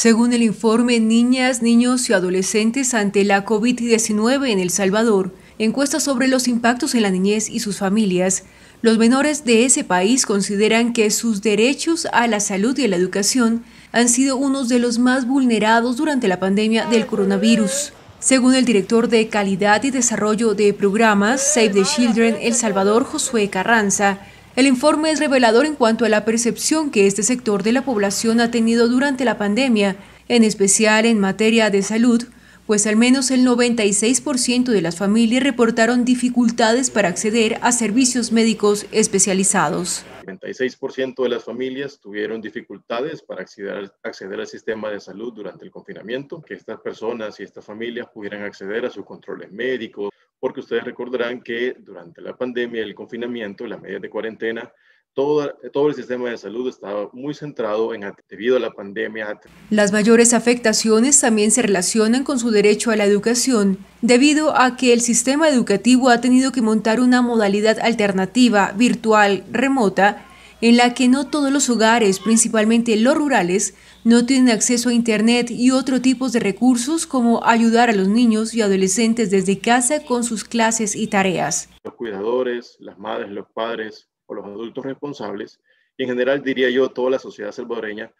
Según el informe Niñas, Niños y Adolescentes ante la COVID-19 en El Salvador, encuesta sobre los impactos en la niñez y sus familias, los menores de ese país consideran que sus derechos a la salud y a la educación han sido unos de los más vulnerados durante la pandemia del coronavirus. Según el director de Calidad y Desarrollo de Programas Save the Children El Salvador, Josué Carranza, el informe es revelador en cuanto a la percepción que este sector de la población ha tenido durante la pandemia, en especial en materia de salud, pues al menos el 96% de las familias reportaron dificultades para acceder a servicios médicos especializados. El 96% de las familias tuvieron dificultades para acceder, acceder al sistema de salud durante el confinamiento, que estas personas y estas familias pudieran acceder a sus controles médicos, porque ustedes recordarán que durante la pandemia, el confinamiento, la medidas de cuarentena, todo, todo, el sistema de salud estaba muy centrado en debido a la pandemia. Las mayores afectaciones también se relacionan con su derecho a la educación, debido a que el sistema educativo ha tenido que montar una modalidad alternativa, virtual, remota, en la que no todos los hogares, principalmente los rurales, no tienen acceso a Internet y otro tipo de recursos como ayudar a los niños y adolescentes desde casa con sus clases y tareas. Los cuidadores, las madres, los padres o los adultos responsables, y en general diría yo toda la sociedad salvadoreña,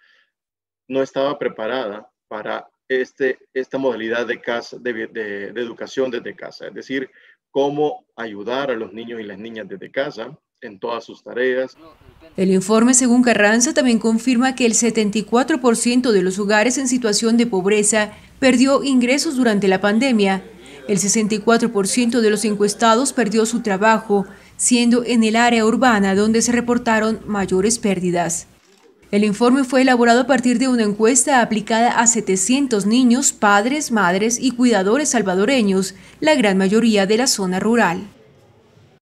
no estaba preparada para este, esta modalidad de, casa, de, de, de educación desde casa, es decir, cómo ayudar a los niños y las niñas desde casa en todas sus tareas. El informe, según Carranza, también confirma que el 74% de los hogares en situación de pobreza perdió ingresos durante la pandemia. El 64% de los encuestados perdió su trabajo, siendo en el área urbana donde se reportaron mayores pérdidas. El informe fue elaborado a partir de una encuesta aplicada a 700 niños, padres, madres y cuidadores salvadoreños, la gran mayoría de la zona rural.